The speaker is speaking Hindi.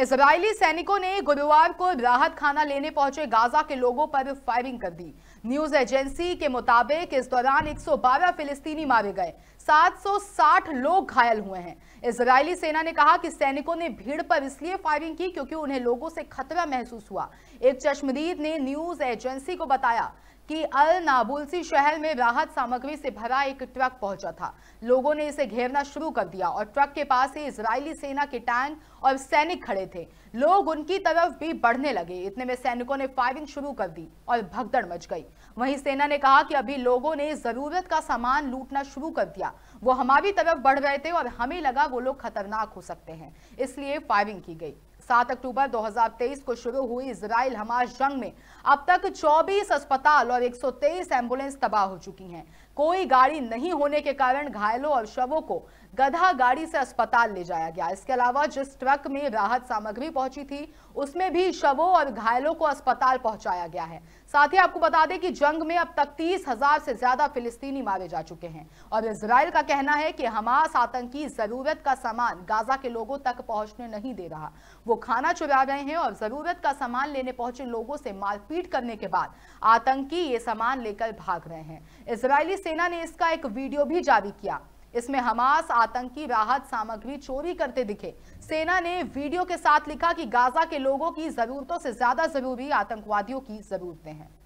इसराइली सैनिकों ने गुरुवार को राहत खाना लेने पहुंचे गाजा के लोगों पर फायरिंग कर दी न्यूज एजेंसी के मुताबिक इस दौरान 112 फिलिस्तीनी मारे गए 760 लोग घायल हुए हैं इसराइली सेना ने कहा कि सैनिकों ने भीड़ पर इसलिए फायरिंग की क्योंकि उन्हें लोगों से खतरा महसूस हुआ एक चश्मदीद ने न्यूज एजेंसी को बताया कि अल नाबुलसी शहर में राहत सामग्री से भरा एक ट्रक पहुंचा था लोगों ने इसे घेरना शुरू कर दिया और ट्रक के पास ही इजरायली सेना के टैंक और सैनिक खड़े थे लोग उनकी तरफ भी बढ़ने लगे इतने में सैनिकों ने फायरिंग शुरू कर दी और भगदड़ मच गई वहीं सेना ने कहा कि अभी लोगों ने जरूरत का सामान लूटना शुरू कर दिया था वो हमारी तरफ बढ़ रहे थे और हमें लगा वो लोग खतरनाक हो सकते हैं इसलिए फायरिंग की गई सात अक्टूबर 2023 को शुरू हुई इसराइल हमास जंग में अब तक 24 अस्पताल और 123 एम्बुलेंस तबाह हो चुकी हैं कोई गाड़ी नहीं होने के कारण घायलों और शवों को गधा गाड़ी से अस्पताल ले जाया गया इसके अलावा जिस ट्रक में राहत सामग्री पहुंची थी उसमें भी शवों और घायलों को अस्पताल पहुंचाया गया है साथ ही आपको बता दें कि जंग में अब तक तीस हजार से ज्यादा फिलिस्तीनी मारे जा चुके हैं और इसराइल का कहना है कि हमास आतंकी जरूरत का सामान गाजा के लोगों तक पहुंचने नहीं दे रहा वो खाना चुरा रहे हैं और जरूरत का सामान लेने पहुंचे लोगों से मारपीट करने के बाद आतंकी ये सामान लेकर भाग रहे हैं इसराइली सेना ने इसका एक वीडियो भी जारी किया इसमें हमास आतंकी राहत सामग्री चोरी करते दिखे सेना ने वीडियो के साथ लिखा कि गाजा के लोगों की जरूरतों से ज्यादा जरूरी आतंकवादियों की जरूरतें हैं